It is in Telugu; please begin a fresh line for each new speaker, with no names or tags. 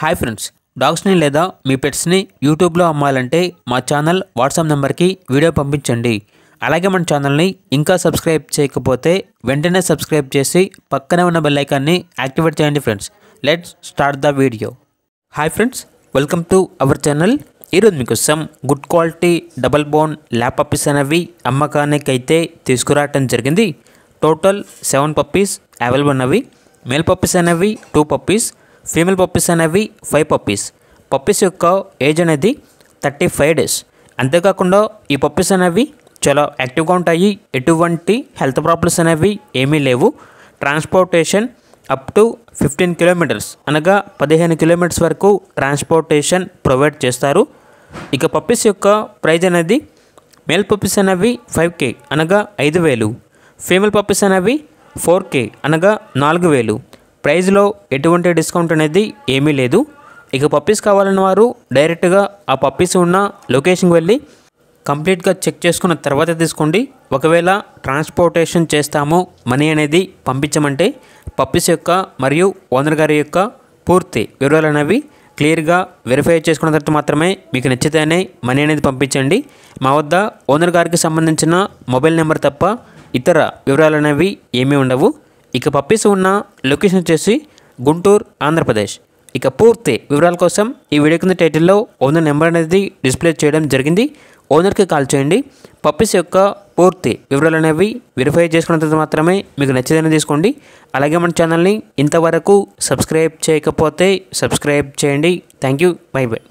హాయ్ ఫ్రెండ్స్ డాగ్స్ని లేదా మీ పెట్స్ని యూట్యూబ్లో అమ్మాలంటే మా ఛానల్ వాట్సాప్ నెంబర్కి వీడియో పంపించండి అలాగే మన ఛానల్ని ఇంకా సబ్స్క్రైబ్ చేయకపోతే వెంటనే సబ్స్క్రైబ్ చేసి పక్కనే ఉన్న బెల్లైకాన్ని యాక్టివేట్ చేయండి friends let's start the video hi friends welcome to our channel ఈరోజు some good quality double bone lab puppies అనేవి అమ్మకానికైతే తీసుకురావటం జరిగింది టోటల్ సెవెన్ పప్పీస్ అవైలబుల్ అవి మేల్ పప్పీస్ అనేవి టూ పప్పీస్ ఫీమేల్ పప్పీస్ అనేవి ఫైవ్ పప్పీస్ పప్పీస్ యొక్క ఏజ్ అనేది థర్టీ ఫైవ్ డేస్ అంతేకాకుండా ఈ పప్పీస్ అనేవి చాలా యాక్టివ్గా ఉంటాయి ఎటువంటి హెల్త్ ప్రాబ్లమ్స్ అనేవి ఏమీ లేవు transportation up to fifteen kilometres అనగా పదిహేను కిలోమీటర్స్ వరకు ట్రాన్స్పోర్టేషన్ ప్రొవైడ్ చేస్తారు ఇక పప్పీస్ యొక్క ప్రైజ్ అనేది మేల్ పప్పీస్ అనేవి ఫైవ్ కే అనగా ఐదు వేలు ఫీమేల్ పప్పీస్ అనేవి ఫోర్ కే అనగా నాలుగు వేలు ప్రైజ్లో ఎటువంటి డిస్కౌంట్ అనేది ఏమీ లేదు ఇక పప్పీస్ కావాలన్న వారు డైరెక్ట్గా ఆ పప్పీస్ ఉన్న లొకేషన్కి వెళ్ళి కంప్లీట్గా చెక్ చేసుకున్న తర్వాత తీసుకోండి ఒకవేళ ట్రాన్స్పోర్టేషన్ చేస్తాము మనీ అనేది పంపించమంటే పప్పీస్ యొక్క మరియు ఓనర్ గారి యొక్క పూర్తి వివరాలు అనేవి క్లియర్గా వెరిఫై చేసుకున్న తర్వాత మాత్రమే మీకు నచ్చితేనే మనీ అనేది పంపించండి మా వద్ద ఓనర్ గారికి సంబంధించిన మొబైల్ నెంబర్ తప్ప ఇతర వివరాలు అనేవి ఏమీ ఉండవు ఇక పప్పీస్ ఉన్న లొకేషన్ వచ్చేసి గుంటూరు ఆంధ్రప్రదేశ్ ఇక పూర్తి వివరాల కోసం ఈ వీడియో కింద టైటిల్లో ఓనర్ నెంబర్ అనేది డిస్ప్లే చేయడం జరిగింది ఓనర్కి కాల్ చేయండి పప్పీస్ యొక్క పూర్తి వివరాలు అనేవి వెరిఫై చేసుకున్న తర్వాత మాత్రమే మీకు నచ్చేదని తీసుకోండి అలాగే మన ఛానల్ని ఇంతవరకు సబ్స్క్రైబ్ చేయకపోతే సబ్స్క్రైబ్ చేయండి థ్యాంక్ యూ బై బై